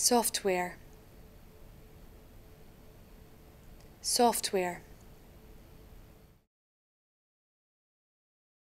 software software